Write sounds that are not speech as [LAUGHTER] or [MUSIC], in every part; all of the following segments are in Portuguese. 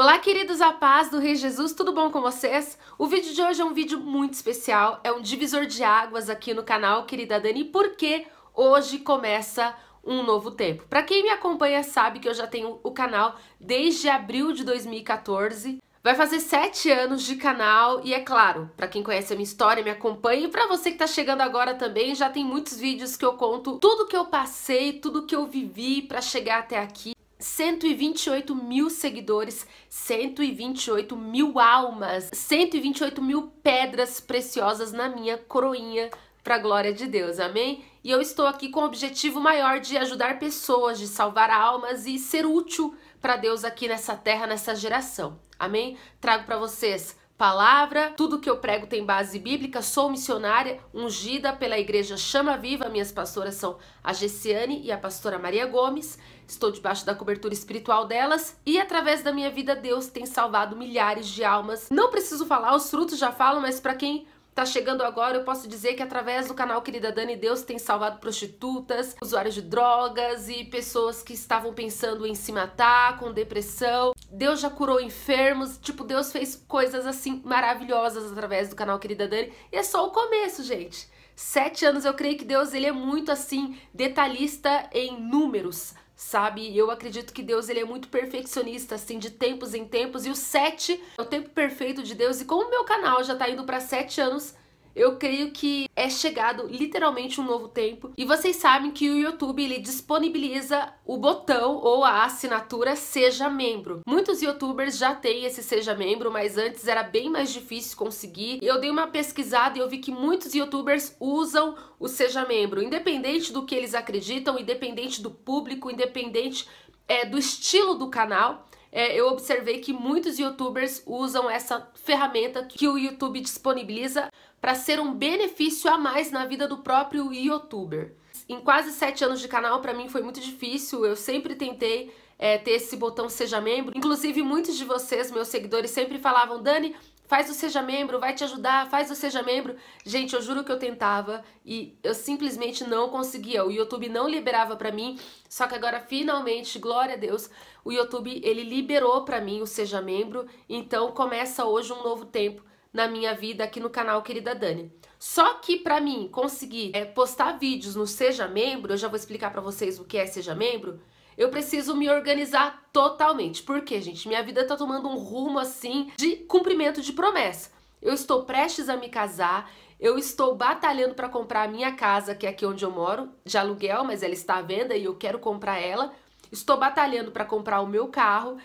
Olá, queridos, a paz do Rei Jesus, tudo bom com vocês? O vídeo de hoje é um vídeo muito especial, é um divisor de águas aqui no canal, querida Dani, porque hoje começa um novo tempo. Para quem me acompanha sabe que eu já tenho o canal desde abril de 2014. Vai fazer sete anos de canal e é claro, para quem conhece a minha história, me acompanha e para você que tá chegando agora também, já tem muitos vídeos que eu conto tudo que eu passei, tudo que eu vivi para chegar até aqui. 128 mil seguidores, 128 mil almas, 128 mil pedras preciosas na minha coroinha para a glória de Deus, amém? E eu estou aqui com o objetivo maior de ajudar pessoas, de salvar almas e ser útil para Deus aqui nessa terra, nessa geração, amém? Trago para vocês palavra, tudo que eu prego tem base bíblica, sou missionária, ungida pela igreja Chama Viva, minhas pastoras são a Gessiane e a pastora Maria Gomes, estou debaixo da cobertura espiritual delas e através da minha vida Deus tem salvado milhares de almas. Não preciso falar, os frutos já falam, mas para quem Tá chegando agora, eu posso dizer que através do canal Querida Dani Deus tem salvado prostitutas, usuários de drogas e pessoas que estavam pensando em se matar, com depressão. Deus já curou enfermos, tipo, Deus fez coisas assim maravilhosas através do canal Querida Dani. E é só o começo, gente. Sete anos, eu creio que Deus ele é muito assim detalhista em números sabe? Eu acredito que Deus ele é muito perfeccionista, assim, de tempos em tempos. E o 7 é o tempo perfeito de Deus. E como o meu canal já tá indo para 7 anos, eu creio que é chegado literalmente um novo tempo e vocês sabem que o YouTube ele disponibiliza o botão ou a assinatura Seja Membro. Muitos YouTubers já têm esse Seja Membro, mas antes era bem mais difícil conseguir. Eu dei uma pesquisada e eu vi que muitos YouTubers usam o Seja Membro, independente do que eles acreditam, independente do público, independente é, do estilo do canal é, eu observei que muitos youtubers usam essa ferramenta que o YouTube disponibiliza para ser um benefício a mais na vida do próprio youtuber. Em quase sete anos de canal, para mim foi muito difícil, eu sempre tentei é, ter esse botão Seja Membro. Inclusive, muitos de vocês, meus seguidores, sempre falavam, Dani, Faz o Seja Membro, vai te ajudar, faz o Seja Membro. Gente, eu juro que eu tentava e eu simplesmente não conseguia. O YouTube não liberava para mim, só que agora finalmente, glória a Deus, o YouTube ele liberou para mim o Seja Membro. Então começa hoje um novo tempo na minha vida aqui no canal Querida Dani. Só que para mim conseguir é, postar vídeos no Seja Membro, eu já vou explicar para vocês o que é Seja Membro, eu preciso me organizar totalmente. Porque, gente, minha vida tá tomando um rumo assim de cumprimento de promessa. Eu estou prestes a me casar, eu estou batalhando para comprar a minha casa, que é aqui onde eu moro, de aluguel, mas ela está à venda e eu quero comprar ela. Estou batalhando para comprar o meu carro.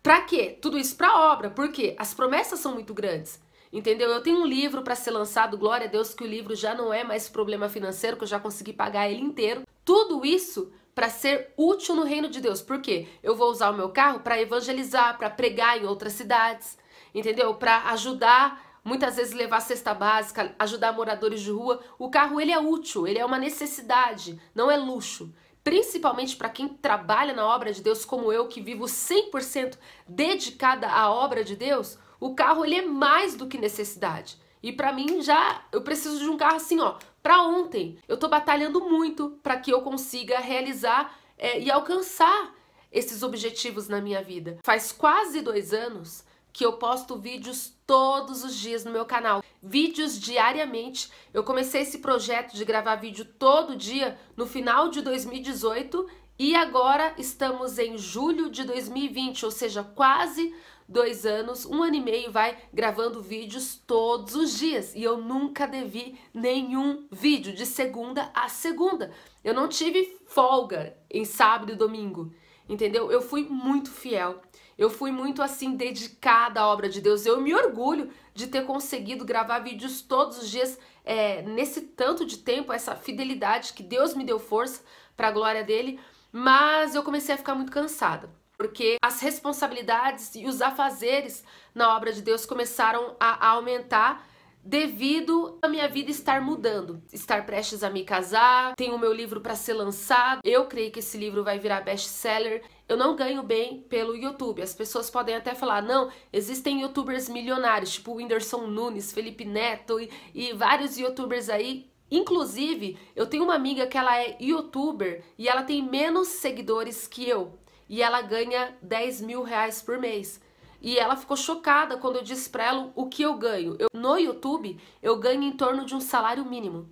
Para quê? Tudo isso para obra, porque as promessas são muito grandes. Entendeu? Eu tenho um livro para ser lançado, glória a Deus que o livro já não é mais problema financeiro, que eu já consegui pagar ele inteiro. Tudo isso para ser útil no reino de Deus. Por quê? Eu vou usar o meu carro para evangelizar, para pregar em outras cidades, entendeu? Para ajudar, muitas vezes levar cesta básica, ajudar moradores de rua. O carro ele é útil, ele é uma necessidade, não é luxo. Principalmente para quem trabalha na obra de Deus, como eu, que vivo 100% dedicada à obra de Deus, o carro ele é mais do que necessidade. E para mim já eu preciso de um carro assim, ó, para ontem. Eu estou batalhando muito para que eu consiga realizar é, e alcançar esses objetivos na minha vida. Faz quase dois anos que eu posto vídeos todos os dias no meu canal, vídeos diariamente. Eu comecei esse projeto de gravar vídeo todo dia no final de 2018 e agora estamos em julho de 2020, ou seja, quase dois anos, um ano e meio, vai gravando vídeos todos os dias. E eu nunca devi nenhum vídeo, de segunda a segunda. Eu não tive folga em sábado e domingo, entendeu? Eu fui muito fiel. Eu fui muito assim dedicada à obra de Deus. Eu me orgulho de ter conseguido gravar vídeos todos os dias é, nesse tanto de tempo, essa fidelidade que Deus me deu força para a glória dele. Mas eu comecei a ficar muito cansada porque as responsabilidades e os afazeres na obra de Deus começaram a aumentar devido a minha vida estar mudando, estar prestes a me casar, tenho o meu livro para ser lançado. Eu creio que esse livro vai virar best-seller. Eu não ganho bem pelo YouTube. As pessoas podem até falar: "Não, existem youtubers milionários, tipo Whindersson Nunes, Felipe Neto e, e vários youtubers aí Inclusive, eu tenho uma amiga que ela é youtuber e ela tem menos seguidores que eu e ela ganha 10 mil reais por mês. E ela ficou chocada quando eu disse para ela o que eu ganho. Eu, no YouTube, eu ganho em torno de um salário mínimo.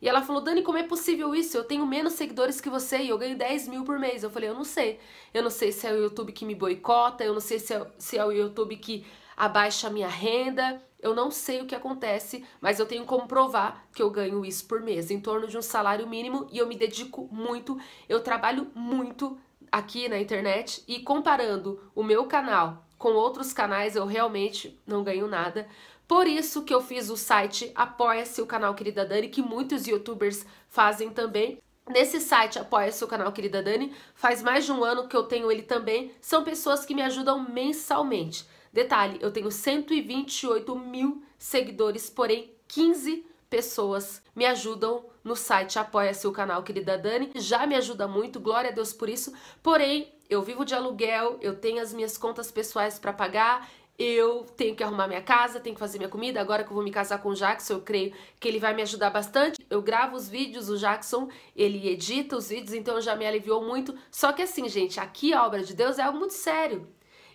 E ela falou, Dani, como é possível isso? Eu tenho menos seguidores que você e eu ganho 10 mil por mês. Eu falei, eu não sei. Eu não sei se é o YouTube que me boicota, eu não sei se é, se é o YouTube que abaixa a minha renda. Eu não sei o que acontece, mas eu tenho como provar que eu ganho isso por mês, em torno de um salário mínimo, e eu me dedico muito, eu trabalho muito aqui na internet e comparando o meu canal com outros canais, eu realmente não ganho nada. Por isso que eu fiz o site Apoia-se o canal Querida Dani, que muitos youtubers fazem também. Nesse site Apoia-se o canal Querida Dani, faz mais de um ano que eu tenho ele também. São pessoas que me ajudam mensalmente. Detalhe, eu tenho 128 mil seguidores, porém 15 pessoas me ajudam mensalmente no site apoia-se o canal Querida Dani, já me ajuda muito, glória a Deus por isso. Porém, eu vivo de aluguel, eu tenho as minhas contas pessoais para pagar, eu tenho que arrumar minha casa, tenho que fazer minha comida. Agora que eu vou me casar com o Jackson, eu creio que ele vai me ajudar bastante. Eu gravo os vídeos, o Jackson, ele edita os vídeos, então já me aliviou muito. Só que assim, gente, aqui a obra de Deus é algo muito sério.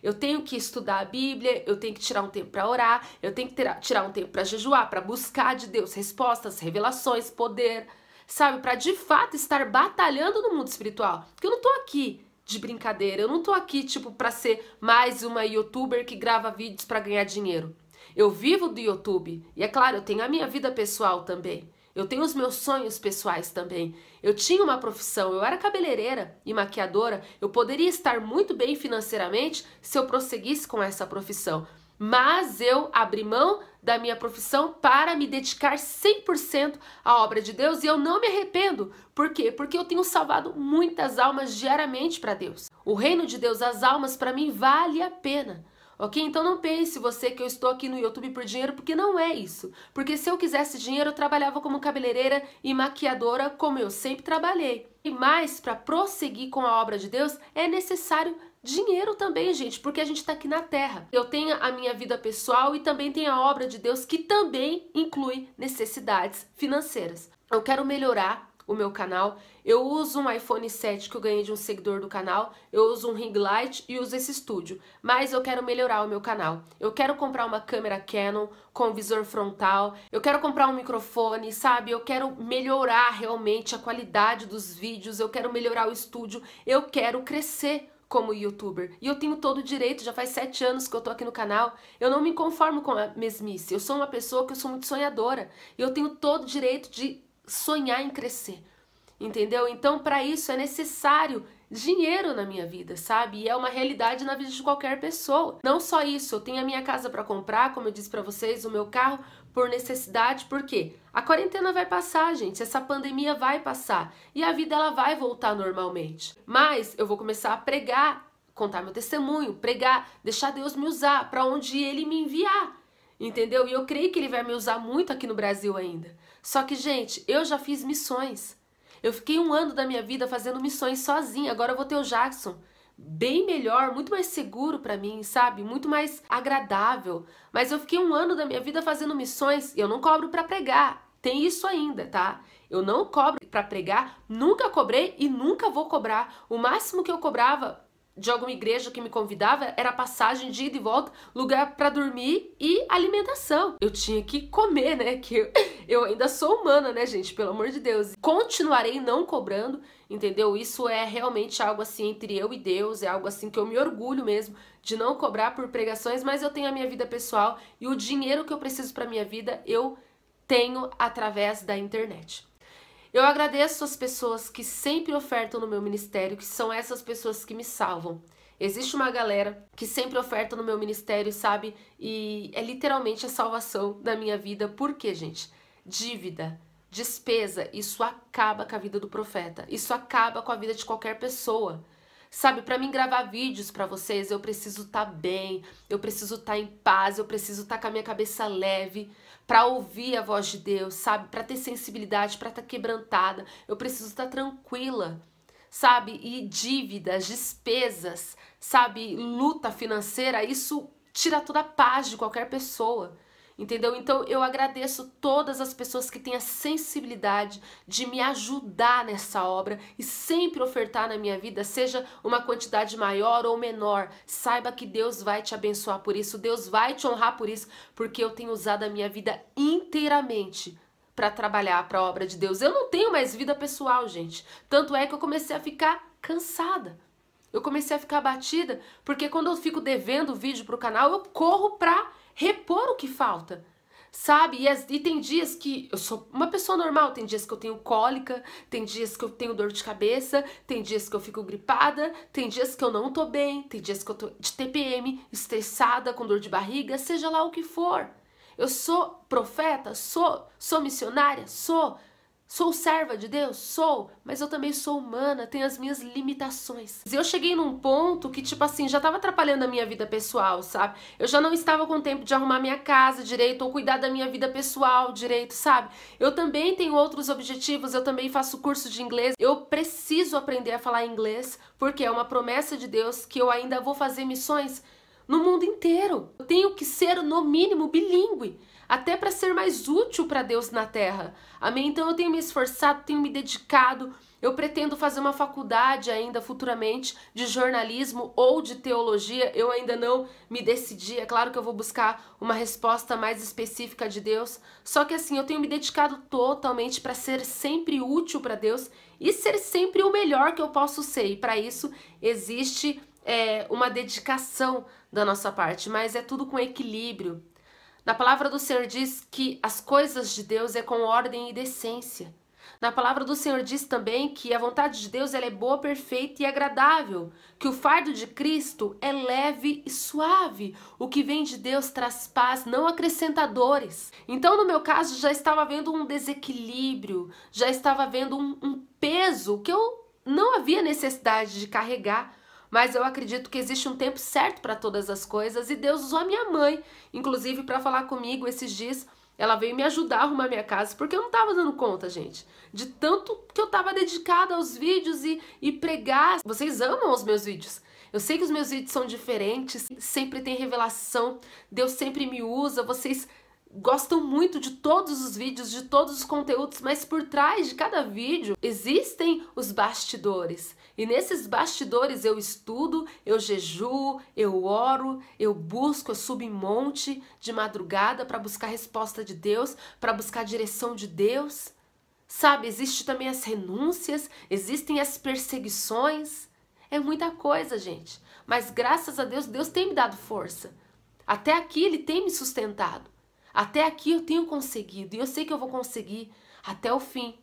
Eu tenho que estudar a Bíblia, eu tenho que tirar um tempo para orar, eu tenho que ter, tirar um tempo para jejuar, para buscar de Deus respostas, revelações, poder, sabe? Para de fato estar batalhando no mundo espiritual. Porque eu não tô aqui de brincadeira, eu não tô aqui tipo para ser mais uma youtuber que grava vídeos para ganhar dinheiro. Eu vivo do YouTube e é claro, eu tenho a minha vida pessoal também. Eu tenho os meus sonhos pessoais também. Eu tinha uma profissão, eu era cabeleireira e maquiadora. Eu poderia estar muito bem financeiramente se eu prosseguisse com essa profissão. Mas eu abri mão da minha profissão para me dedicar 100% à obra de Deus e eu não me arrependo. Por quê? Porque eu tenho salvado muitas almas diariamente para Deus. O reino de Deus, as almas, para mim, vale a pena. Ok? Então não pense você que eu estou aqui no YouTube por dinheiro, porque não é isso. Porque se eu quisesse dinheiro, eu trabalhava como cabeleireira e maquiadora, como eu sempre trabalhei. E mais, para prosseguir com a obra de Deus, é necessário dinheiro também, gente, porque a gente está aqui na Terra. Eu tenho a minha vida pessoal e também tenho a obra de Deus, que também inclui necessidades financeiras. Eu quero melhorar o meu canal. Eu uso um iPhone 7 que eu ganhei de um seguidor do canal, eu uso um ring light e uso esse estúdio. Mas eu quero melhorar o meu canal. Eu quero comprar uma câmera Canon com visor frontal, eu quero comprar um microfone, sabe? Eu quero melhorar realmente a qualidade dos vídeos, eu quero melhorar o estúdio, eu quero crescer como youtuber. E eu tenho todo o direito, já faz sete anos que eu tô aqui no canal. Eu não me conformo com a mesmice. Eu sou uma pessoa que eu sou muito sonhadora. E eu tenho todo o direito de sonhar em crescer, entendeu? Então, para isso é necessário dinheiro na minha vida, sabe? E é uma realidade na vida de qualquer pessoa. Não só isso, eu tenho a minha casa para comprar, como eu disse para vocês, o meu carro por necessidade, porque a quarentena vai passar, gente, essa pandemia vai passar e a vida ela vai voltar normalmente. Mas eu vou começar a pregar, contar meu testemunho, pregar, deixar Deus me usar para onde ele me enviar. Entendeu? E eu creio que ele vai me usar muito aqui no Brasil ainda. Só que, gente, eu já fiz missões. Eu fiquei um ano da minha vida fazendo missões sozinha. Agora eu vou ter o Jackson bem melhor, muito mais seguro para mim, sabe? Muito mais agradável. Mas eu fiquei um ano da minha vida fazendo missões e eu não cobro para pregar. Tem isso ainda, tá? Eu não cobro para pregar, nunca cobrei e nunca vou cobrar. O máximo que eu cobrava de alguma igreja que me convidava era passagem de ida e volta, lugar para dormir e alimentação. Eu tinha que comer, né? Que eu, [LAUGHS] eu ainda sou humana, né, gente? Pelo amor de Deus. Continuarei não cobrando, entendeu? Isso é realmente algo assim entre eu e Deus, é algo assim que eu me orgulho mesmo de não cobrar por pregações, mas eu tenho a minha vida pessoal e o dinheiro que eu preciso para minha vida eu tenho através da internet. Eu agradeço as pessoas que sempre ofertam no meu ministério, que são essas pessoas que me salvam. Existe uma galera que sempre oferta no meu ministério, sabe? E é literalmente a salvação da minha vida. Por quê, gente? Dívida, despesa, isso acaba com a vida do profeta. Isso acaba com a vida de qualquer pessoa. Sabe, para mim gravar vídeos para vocês, eu preciso estar tá bem, eu preciso estar tá em paz, eu preciso estar tá com a minha cabeça leve, para ouvir a voz de Deus, sabe? Para ter sensibilidade, para estar tá quebrantada. Eu preciso estar tá tranquila, sabe? E dívidas, despesas, sabe? Luta financeira, isso tira toda a paz de qualquer pessoa. Entendeu? Então eu agradeço todas as pessoas que têm a sensibilidade de me ajudar nessa obra e sempre ofertar na minha vida, seja uma quantidade maior ou menor. Saiba que Deus vai te abençoar por isso, Deus vai te honrar por isso, porque eu tenho usado a minha vida inteiramente para trabalhar para a obra de Deus. Eu não tenho mais vida pessoal, gente. Tanto é que eu comecei a ficar cansada. Eu comecei a ficar batida, porque quando eu fico devendo vídeo pro canal, eu corro pra repor o que falta. Sabe? E, as, e tem dias que eu sou uma pessoa normal, tem dias que eu tenho cólica, tem dias que eu tenho dor de cabeça, tem dias que eu fico gripada, tem dias que eu não tô bem, tem dias que eu tô de TPM, estressada, com dor de barriga, seja lá o que for. Eu sou profeta, sou, sou missionária, sou, Sou serva de Deus? Sou, mas eu também sou humana, tenho as minhas limitações. E eu cheguei num ponto que, tipo assim, já tava atrapalhando a minha vida pessoal, sabe? Eu já não estava com tempo de arrumar minha casa direito ou cuidar da minha vida pessoal direito, sabe? Eu também tenho outros objetivos, eu também faço curso de inglês. Eu preciso aprender a falar inglês, porque é uma promessa de Deus que eu ainda vou fazer missões no mundo inteiro. Eu tenho que ser, no mínimo, bilíngue, até para ser mais útil para Deus na terra. Amém? Então eu tenho me esforçado, tenho me dedicado. Eu pretendo fazer uma faculdade ainda futuramente de jornalismo ou de teologia. Eu ainda não me decidi. É claro que eu vou buscar uma resposta mais específica de Deus. Só que assim, eu tenho me dedicado totalmente para ser sempre útil para Deus e ser sempre o melhor que eu posso ser. E para isso existe é, uma dedicação da nossa parte, mas é tudo com equilíbrio. Na palavra do Senhor diz que as coisas de Deus é com ordem e decência. Na palavra do Senhor diz também que a vontade de Deus ela é boa, perfeita e agradável, que o fardo de Cristo é leve e suave. O que vem de Deus traz paz, não acrescenta dores. Então, no meu caso, já estava vendo um desequilíbrio, já estava vendo um, um peso que eu não havia necessidade de carregar, mas eu acredito que existe um tempo certo para todas as coisas e Deus usou a minha mãe, inclusive para falar comigo esses dias. Ela veio me ajudar a arrumar minha casa, porque eu não estava dando conta, gente. De tanto que eu estava dedicada aos vídeos e, e pregar. Vocês amam os meus vídeos. Eu sei que os meus vídeos são diferentes, sempre tem revelação, Deus sempre me usa, vocês gostam muito de todos os vídeos, de todos os conteúdos, mas por trás de cada vídeo existem os bastidores. E nesses bastidores eu estudo, eu jejuo, eu oro, eu busco, eu subo em monte de madrugada para buscar resposta de Deus, para buscar direção de Deus. Sabe, existem também as renúncias, existem as perseguições. É muita coisa, gente. Mas graças a Deus, Deus tem me dado força. Até aqui ele tem me sustentado. Até aqui eu tenho conseguido e eu sei que eu vou conseguir até o fim.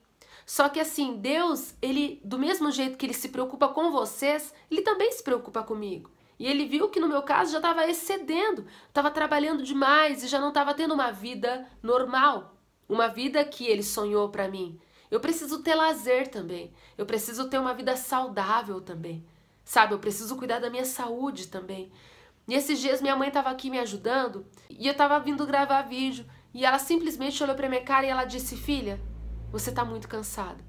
Só que assim, Deus, ele do mesmo jeito que ele se preocupa com vocês, ele também se preocupa comigo. E ele viu que no meu caso já estava excedendo, estava trabalhando demais e já não estava tendo uma vida normal, uma vida que ele sonhou para mim. Eu preciso ter lazer também. Eu preciso ter uma vida saudável também. Sabe, eu preciso cuidar da minha saúde também. E esses dias minha mãe estava aqui me ajudando e eu estava vindo gravar vídeo e ela simplesmente olhou para minha cara e ela disse: "Filha, você tá muito cansada.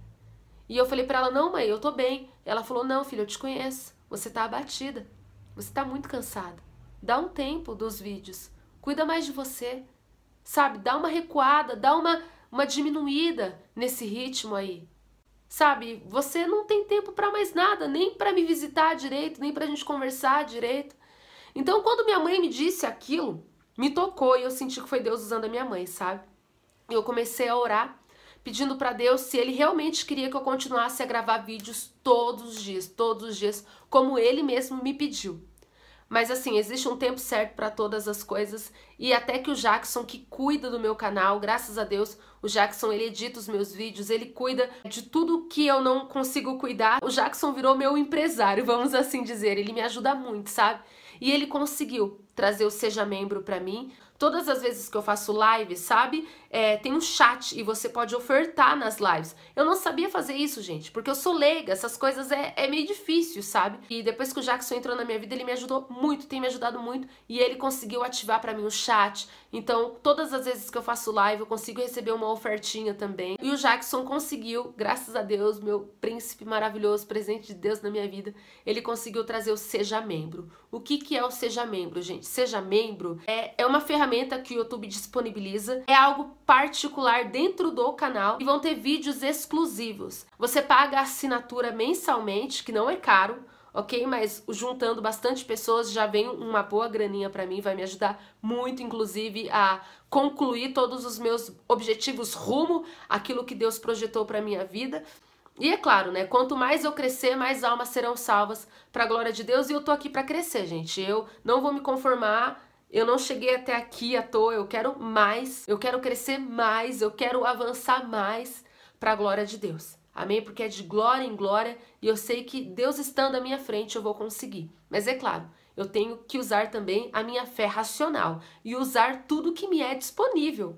E eu falei para ela: Não, mãe, eu tô bem. Ela falou: Não, filho, eu te conheço. Você tá abatida. Você tá muito cansada. Dá um tempo dos vídeos. Cuida mais de você. Sabe? Dá uma recuada, dá uma, uma diminuída nesse ritmo aí. Sabe? Você não tem tempo para mais nada, nem para me visitar direito, nem pra gente conversar direito. Então, quando minha mãe me disse aquilo, me tocou e eu senti que foi Deus usando a minha mãe, sabe? E Eu comecei a orar pedindo para Deus se ele realmente queria que eu continuasse a gravar vídeos todos os dias, todos os dias, como ele mesmo me pediu. Mas assim, existe um tempo certo para todas as coisas e até que o Jackson que cuida do meu canal, graças a Deus, o Jackson ele edita os meus vídeos, ele cuida de tudo que eu não consigo cuidar. O Jackson virou meu empresário, vamos assim dizer, ele me ajuda muito, sabe? E ele conseguiu trazer o seja membro para mim. Todas as vezes que eu faço live, sabe? É, tem um chat e você pode ofertar nas lives. Eu não sabia fazer isso, gente, porque eu sou leiga, essas coisas é, é meio difícil, sabe? E depois que o Jackson entrou na minha vida, ele me ajudou muito, tem me ajudado muito, e ele conseguiu ativar para mim o chat, então, todas as vezes que eu faço live, eu consigo receber uma ofertinha também. E o Jackson conseguiu, graças a Deus, meu príncipe maravilhoso, presente de Deus na minha vida, ele conseguiu trazer o Seja Membro. O que, que é o Seja Membro, gente? Seja Membro é, é uma ferramenta que o YouTube disponibiliza, é algo particular dentro do canal e vão ter vídeos exclusivos. Você paga a assinatura mensalmente, que não é caro, ok? Mas juntando bastante pessoas já vem uma boa graninha para mim, vai me ajudar muito, inclusive, a concluir todos os meus objetivos rumo àquilo que Deus projetou para minha vida. E é claro, né? Quanto mais eu crescer, mais almas serão salvas para a glória de Deus. E eu tô aqui para crescer, gente. Eu não vou me conformar. Eu não cheguei até aqui à toa. Eu quero mais. Eu quero crescer mais. Eu quero avançar mais para a glória de Deus. Amém? Porque é de glória em glória e eu sei que Deus estando à minha frente eu vou conseguir. Mas é claro, eu tenho que usar também a minha fé racional e usar tudo que me é disponível.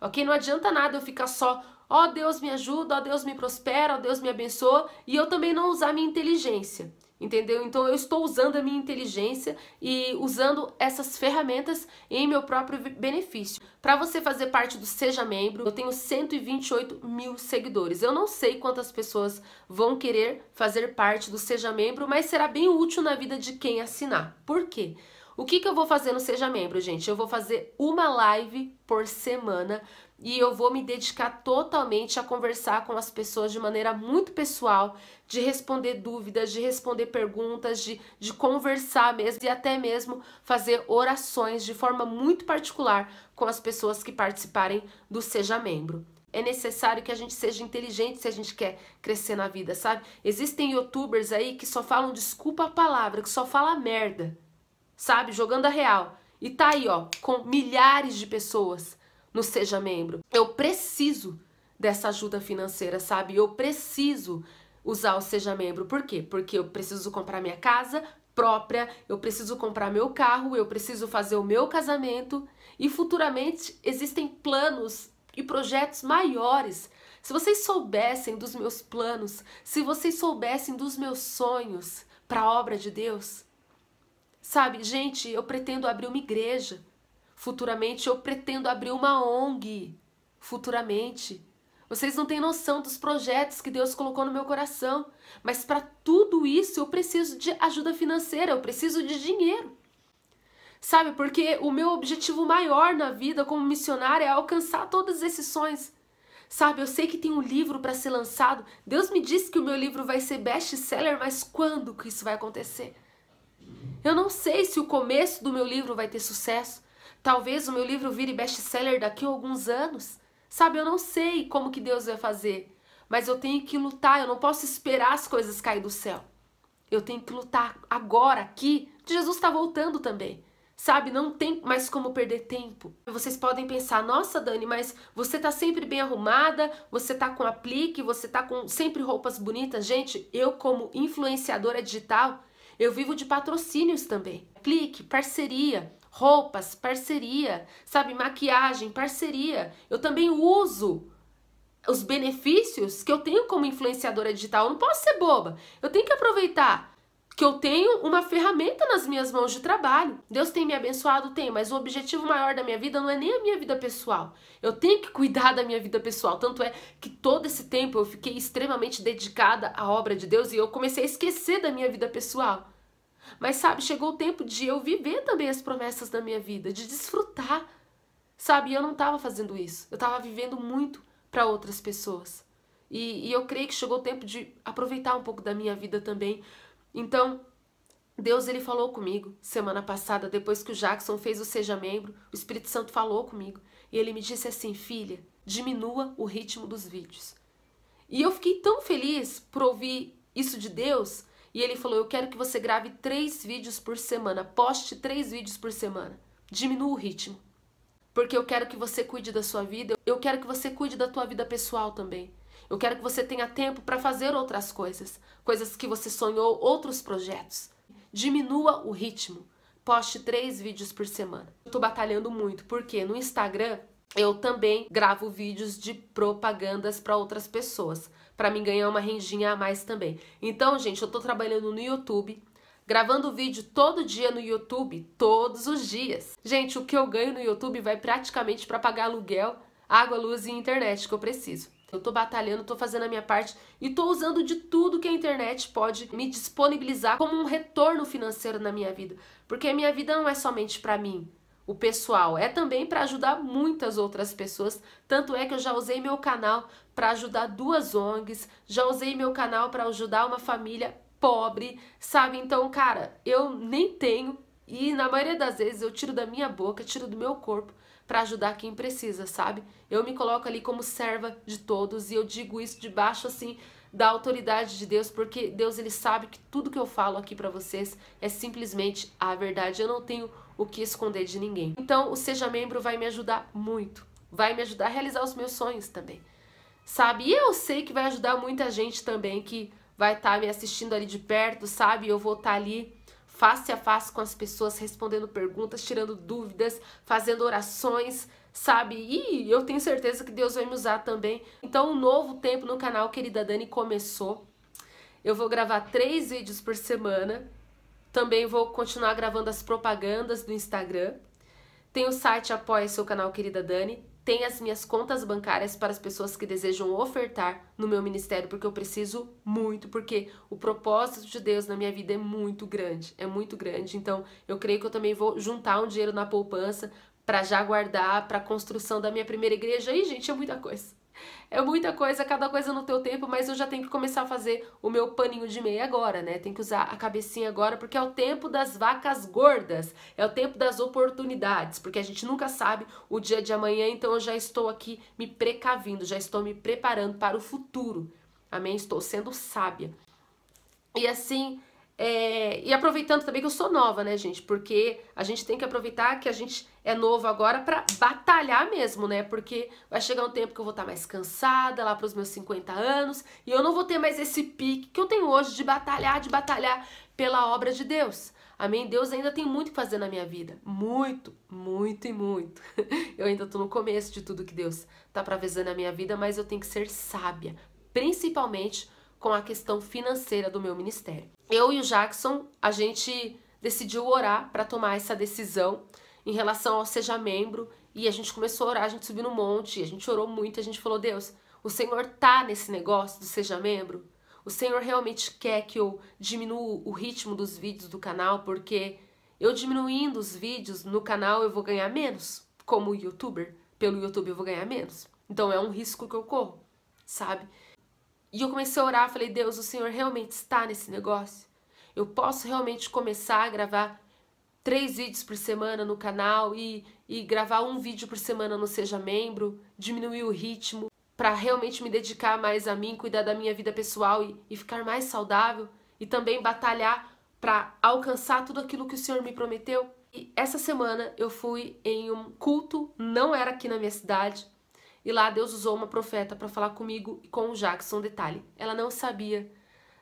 Ok? Não adianta nada eu ficar só, ó oh, Deus me ajuda, ó oh, Deus me prospera, ó oh, Deus me abençoa e eu também não usar minha inteligência entendeu? Então eu estou usando a minha inteligência e usando essas ferramentas em meu próprio benefício. Para você fazer parte do Seja Membro, eu tenho 128 mil seguidores. Eu não sei quantas pessoas vão querer fazer parte do Seja Membro, mas será bem útil na vida de quem assinar. Por quê? O que, que eu vou fazer no Seja Membro, gente? Eu vou fazer uma live por semana e eu vou me dedicar totalmente a conversar com as pessoas de maneira muito pessoal, de responder dúvidas, de responder perguntas, de, de conversar mesmo e até mesmo fazer orações de forma muito particular com as pessoas que participarem do Seja Membro. É necessário que a gente seja inteligente se a gente quer crescer na vida, sabe? Existem youtubers aí que só falam desculpa a palavra, que só fala merda, sabe? Jogando a real. E tá aí, ó, com milhares de pessoas no Seja Membro. Eu preciso dessa ajuda financeira, sabe? Eu preciso usar o Seja Membro. Por quê? Porque eu preciso comprar minha casa própria, eu preciso comprar meu carro, eu preciso fazer o meu casamento e futuramente existem planos e projetos maiores. Se vocês soubessem dos meus planos, se vocês soubessem dos meus sonhos para a obra de Deus, sabe, gente, eu pretendo abrir uma igreja. Futuramente eu pretendo abrir uma ONG. Futuramente. Vocês não têm noção dos projetos que Deus colocou no meu coração. Mas para tudo isso eu preciso de ajuda financeira, eu preciso de dinheiro. Sabe, porque o meu objetivo maior na vida como missionária é alcançar todos esses sonhos. Sabe, eu sei que tem um livro para ser lançado. Deus me disse que o meu livro vai ser best-seller, mas quando que isso vai acontecer? Eu não sei se o começo do meu livro vai ter sucesso. Talvez o meu livro vire best-seller daqui a alguns anos. Sabe, eu não sei como que Deus vai fazer, mas eu tenho que lutar, eu não posso esperar as coisas cair do céu. Eu tenho que lutar agora, aqui. Jesus está voltando também. Sabe, não tem mais como perder tempo. Vocês podem pensar, nossa Dani, mas você tá sempre bem arrumada, você tá com aplique, você tá com sempre roupas bonitas. Gente, eu como influenciadora digital, eu vivo de patrocínios também. Clique, parceria, roupas, parceria, sabe, maquiagem, parceria. Eu também uso os benefícios que eu tenho como influenciadora digital. Eu não posso ser boba. Eu tenho que aproveitar que eu tenho uma ferramenta nas minhas mãos de trabalho. Deus tem me abençoado, tem, mas o objetivo maior da minha vida não é nem a minha vida pessoal. Eu tenho que cuidar da minha vida pessoal. Tanto é que todo esse tempo eu fiquei extremamente dedicada à obra de Deus e eu comecei a esquecer da minha vida pessoal. Mas sabe, chegou o tempo de eu viver também as promessas da minha vida, de desfrutar. Sabe, eu não estava fazendo isso. Eu estava vivendo muito para outras pessoas. E, e eu creio que chegou o tempo de aproveitar um pouco da minha vida também. Então, Deus ele falou comigo semana passada, depois que o Jackson fez o Seja Membro, o Espírito Santo falou comigo. E ele me disse assim: Filha, diminua o ritmo dos vídeos. E eu fiquei tão feliz por ouvir isso de Deus e ele falou: Eu quero que você grave três vídeos por semana, poste três vídeos por semana. Diminua o ritmo. Porque eu quero que você cuide da sua vida, eu quero que você cuide da tua vida pessoal também. Eu quero que você tenha tempo para fazer outras coisas, coisas que você sonhou, outros projetos. Diminua o ritmo. Poste três vídeos por semana. Eu tô batalhando muito, porque no Instagram eu também gravo vídeos de propagandas para outras pessoas, para mim ganhar uma rendinha a mais também. Então, gente, eu estou trabalhando no YouTube, gravando vídeo todo dia no YouTube, todos os dias. Gente, o que eu ganho no YouTube vai praticamente para pagar aluguel, água, luz e internet que eu preciso. Eu tô batalhando, tô fazendo a minha parte e tô usando de tudo que a internet pode me disponibilizar como um retorno financeiro na minha vida. Porque a minha vida não é somente para mim o pessoal, é também para ajudar muitas outras pessoas. Tanto é que eu já usei meu canal para ajudar duas ONGs, já usei meu canal para ajudar uma família pobre, sabe? Então, cara, eu nem tenho e na maioria das vezes eu tiro da minha boca, tiro do meu corpo para ajudar quem precisa, sabe? Eu me coloco ali como serva de todos e eu digo isso debaixo assim da autoridade de Deus, porque Deus ele sabe que tudo que eu falo aqui para vocês é simplesmente a verdade. Eu não tenho o que esconder de ninguém. Então, o Seja Membro vai me ajudar muito. Vai me ajudar a realizar os meus sonhos também. Sabe? E eu sei que vai ajudar muita gente também que vai estar tá me assistindo ali de perto, sabe? Eu vou estar tá ali face a face com as pessoas, respondendo perguntas, tirando dúvidas, fazendo orações, sabe? E eu tenho certeza que Deus vai me usar também. Então, um novo tempo no canal Querida Dani começou. Eu vou gravar três vídeos por semana também vou continuar gravando as propagandas do Instagram. Tem o site Apoia Seu Canal Querida Dani. Tem as minhas contas bancárias para as pessoas que desejam ofertar no meu ministério, porque eu preciso muito, porque o propósito de Deus na minha vida é muito grande, é muito grande. Então, eu creio que eu também vou juntar um dinheiro na poupança para já guardar para a construção da minha primeira igreja. E, gente, é muita coisa. É muita coisa, cada coisa no teu tempo, mas eu já tenho que começar a fazer o meu paninho de meia agora, né? Tem que usar a cabecinha agora, porque é o tempo das vacas gordas, é o tempo das oportunidades, porque a gente nunca sabe o dia de amanhã, então eu já estou aqui me precavindo, já estou me preparando para o futuro. Amém? Estou sendo sábia. E assim, é, e aproveitando também que eu sou nova, né, gente? Porque a gente tem que aproveitar que a gente é novo agora para batalhar mesmo, né? Porque vai chegar um tempo que eu vou estar tá mais cansada, lá para os meus 50 anos, e eu não vou ter mais esse pique que eu tenho hoje de batalhar, de batalhar pela obra de Deus. Amém? Deus ainda tem muito que fazer na minha vida. Muito, muito e muito. [LAUGHS] Eu ainda tô no começo de tudo que Deus tá atravessando na minha vida, mas eu tenho que ser sábia, principalmente com a questão financeira do meu ministério. Eu e o Jackson, a gente decidiu orar para tomar essa decisão em relação ao seja membro. E a gente começou a orar, a gente subiu no monte, a gente orou muito, a gente falou: Deus, o Senhor tá nesse negócio do seja membro? O Senhor realmente quer que eu diminua o ritmo dos vídeos do canal, porque eu diminuindo os vídeos no canal eu vou ganhar menos. Como youtuber, pelo YouTube eu vou ganhar menos. Então é um risco que eu corro, sabe? E eu comecei a orar, falei: Deus, o Senhor realmente está nesse negócio? Eu posso realmente começar a gravar três vídeos por semana no canal e, e gravar um vídeo por semana no Seja Membro, diminuir o ritmo para realmente me dedicar mais a mim, cuidar da minha vida pessoal e, e ficar mais saudável e também batalhar para alcançar tudo aquilo que o Senhor me prometeu. E essa semana eu fui em um culto, não era aqui na minha cidade, e lá Deus usou uma profeta para falar comigo e com o Jackson. detalhe, ela não sabia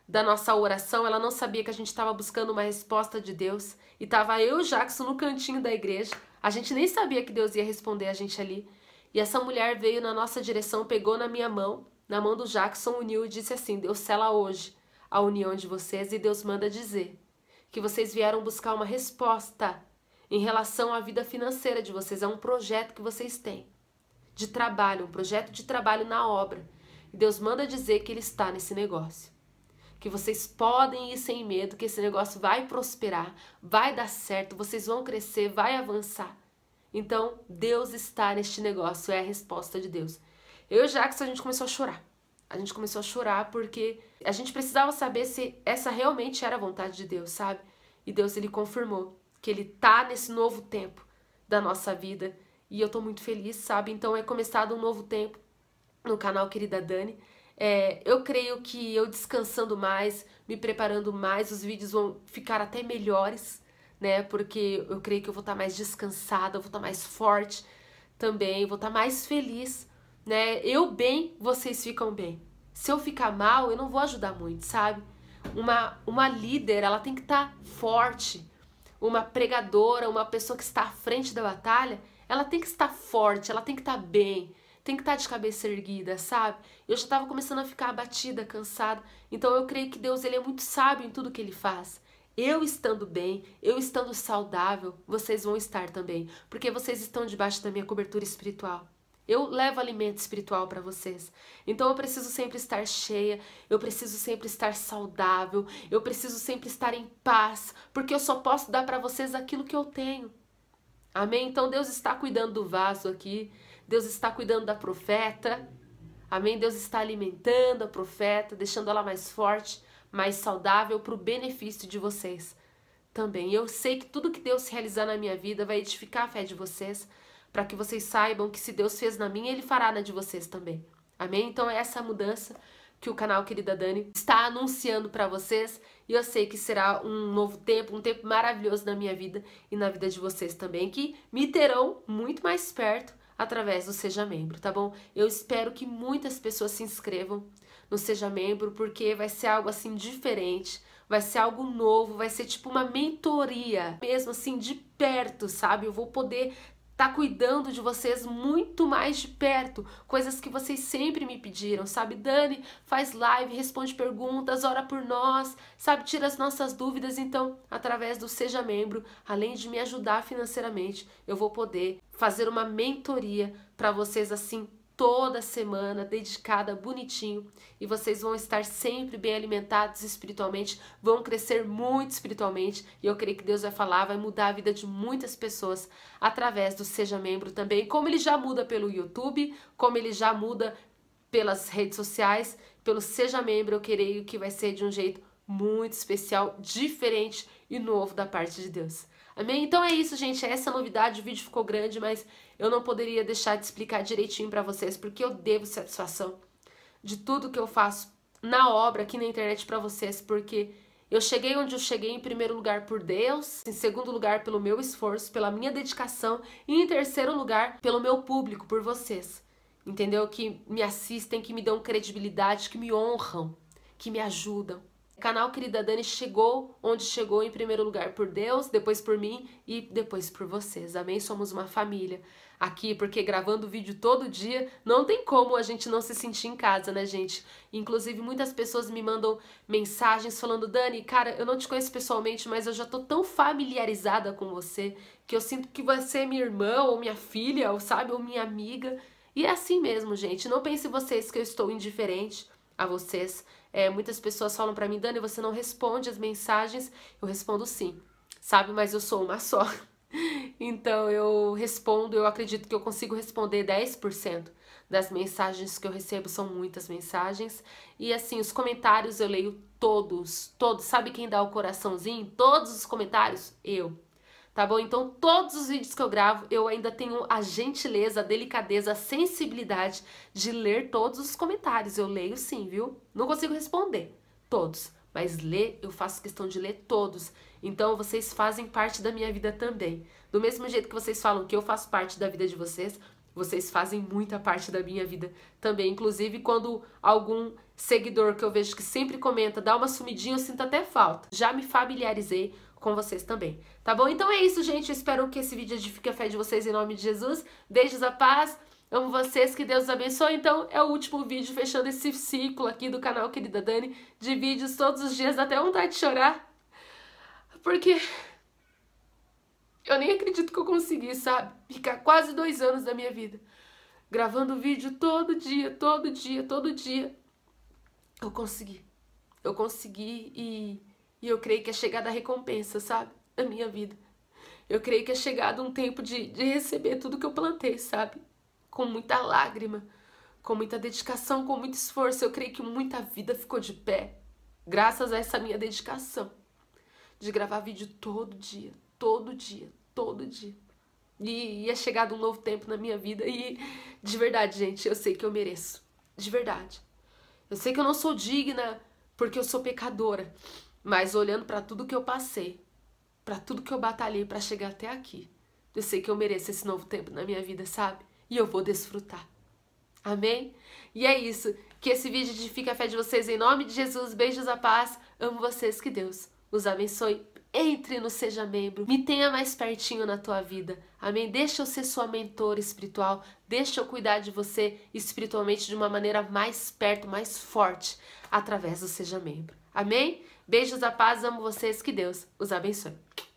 da nossa oração, ela não sabia que a gente estava buscando uma resposta de Deus. E estava eu e o Jackson no cantinho da igreja. A gente nem sabia que Deus ia responder a gente ali. E essa mulher veio na nossa direção, pegou na minha mão, na mão do Jackson, uniu e disse assim: Deus sela hoje a união de vocês e Deus manda dizer que vocês vieram buscar uma resposta em relação à vida financeira de vocês, a é um projeto que vocês têm de trabalho, um projeto de trabalho na obra. E Deus manda dizer que Ele está nesse negócio que vocês podem ir sem medo, que esse negócio vai prosperar, vai dar certo, vocês vão crescer, vai avançar. Então, Deus está neste negócio, é a resposta de Deus. Eu e Jackson, a gente começou a chorar. A gente começou a chorar porque a gente precisava saber se essa realmente era a vontade de Deus, sabe? E Deus, ele confirmou que ele tá nesse novo tempo da nossa vida. E eu tô muito feliz, sabe? Então é começado um novo tempo no canal Querida Dani. É, eu creio que eu descansando mais, me preparando mais, os vídeos vão ficar até melhores, né? Porque eu creio que eu vou estar tá mais descansada, vou estar tá mais forte também, vou estar tá mais feliz, né? Eu bem, vocês ficam bem. Se eu ficar mal, eu não vou ajudar muito, sabe? Uma, uma líder, ela tem que estar tá forte. Uma pregadora, uma pessoa que está à frente da batalha, ela tem que estar forte, ela tem que estar tá bem tem que estar tá de cabeça erguida, sabe? Eu já estava começando a ficar abatida, cansada. Então eu creio que Deus ele é muito sábio em tudo que ele faz. Eu estando bem, eu estando saudável, vocês vão estar também, porque vocês estão debaixo da minha cobertura espiritual. Eu levo alimento espiritual para vocês. Então eu preciso sempre estar cheia, eu preciso sempre estar saudável, eu preciso sempre estar em paz, porque eu só posso dar para vocês aquilo que eu tenho. Amém? Então Deus está cuidando do vaso aqui. Deus está cuidando da profeta. Amém? Deus está alimentando a profeta, deixando ela mais forte, mais saudável para o benefício de vocês também. Eu sei que tudo que Deus realizar na minha vida vai edificar a fé de vocês, para que vocês saibam que se Deus fez na minha, Ele fará na de vocês também. Amém? Então é essa mudança que o canal Querida Dani está anunciando para vocês e eu sei que será um novo tempo, um tempo maravilhoso na minha vida e na vida de vocês também, que me terão muito mais perto através do Seja Membro, tá bom? Eu espero que muitas pessoas se inscrevam no Seja Membro, porque vai ser algo assim diferente, vai ser algo novo, vai ser tipo uma mentoria, mesmo assim de perto, sabe? Eu vou poder tá cuidando de vocês muito mais de perto, coisas que vocês sempre me pediram, sabe? Dani faz live, responde perguntas, ora por nós, sabe? Tira as nossas dúvidas. Então, através do Seja Membro, além de me ajudar financeiramente, eu vou poder fazer uma mentoria para vocês assim toda semana dedicada, bonitinho, e vocês vão estar sempre bem alimentados espiritualmente, vão crescer muito espiritualmente, e eu creio que Deus vai falar, vai mudar a vida de muitas pessoas através do Seja Membro também, como ele já muda pelo YouTube, como ele já muda pelas redes sociais, pelo Seja Membro, eu creio que vai ser de um jeito muito especial, diferente e novo da parte de Deus. Amém? Então é isso, gente. Essa novidade, o vídeo ficou grande, mas eu não poderia deixar de explicar direitinho para vocês, porque eu devo satisfação de tudo que eu faço na obra aqui na internet para vocês, porque eu cheguei onde eu cheguei em primeiro lugar por Deus, em segundo lugar pelo meu esforço, pela minha dedicação e em terceiro lugar pelo meu público, por vocês. Entendeu? Que me assistem, que me dão credibilidade, que me honram, que me ajudam. Canal Querida Dani chegou onde chegou em primeiro lugar por Deus, depois por mim e depois por vocês. Amém? Somos uma família aqui, porque gravando vídeo todo dia, não tem como a gente não se sentir em casa, né, gente? Inclusive, muitas pessoas me mandam mensagens falando: Dani, cara, eu não te conheço pessoalmente, mas eu já tô tão familiarizada com você que eu sinto que você é minha irmã, ou minha filha, ou sabe, ou minha amiga. E é assim mesmo, gente. Não pense vocês que eu estou indiferente a vocês. É, muitas pessoas falam para mim, Dani, você não responde as mensagens. Eu respondo sim, sabe? Mas eu sou uma [LAUGHS] só. Então eu respondo, eu acredito que eu consigo responder 10% das mensagens que eu recebo, são muitas mensagens. E assim, os comentários eu leio todos, todos. Sabe quem dá o coraçãozinho? Todos os comentários? Eu tá bom? Então, todos os vídeos que eu gravo, eu ainda tenho a gentileza, a delicadeza, a sensibilidade de ler todos os comentários. Eu leio sim, viu? Não consigo responder todos, mas ler, eu faço questão de ler todos. Então, vocês fazem parte da minha vida também. Do mesmo jeito que vocês falam que eu faço parte da vida de vocês, vocês fazem muita parte da minha vida também. Inclusive, quando algum seguidor que eu vejo que sempre comenta dá uma sumidinha, eu sinto até falta. Já me familiarizei com vocês também. Tá bom? Então é isso, gente. espero que esse vídeo edifique a fé de vocês em nome de Jesus. Beijos a paz. Amo vocês, que Deus abençoe. Então, é o último vídeo fechando esse ciclo aqui do canal Querida Dani, de vídeos todos os dias, até vontade de chorar. Porque eu nem acredito que eu consegui, sabe? Ficar quase dois anos da minha vida gravando vídeo todo dia, todo dia, todo dia. Eu consegui. Eu consegui e e eu creio que é chegada a recompensa, sabe? Na minha vida. Eu creio que é chegado um tempo de, de receber tudo que eu plantei, sabe? Com muita lágrima, com muita dedicação, com muito esforço. Eu creio que muita vida ficou de pé, graças a essa minha dedicação de gravar vídeo todo dia, todo dia, todo dia. E, e é chegado um novo tempo na minha vida e de verdade, gente, eu sei que eu mereço. De verdade. Eu sei que eu não sou digna porque eu sou pecadora mas olhando para tudo que eu passei, para tudo que eu batalhei para chegar até aqui, eu sei que eu mereço esse novo tempo na minha vida, sabe? E eu vou desfrutar. Amém? E é isso. Que esse vídeo edifique a fé de vocês. Em nome de Jesus, beijos à paz. Amo vocês. Que Deus os abençoe. Entre no Seja Membro. Me tenha mais pertinho na tua vida. Amém? Deixa eu ser sua mentora espiritual. Deixa eu cuidar de você espiritualmente de uma maneira mais perto, mais forte, através do Seja Membro. Amém? Beijos, a paz, amo vocês, que Deus os abençoe.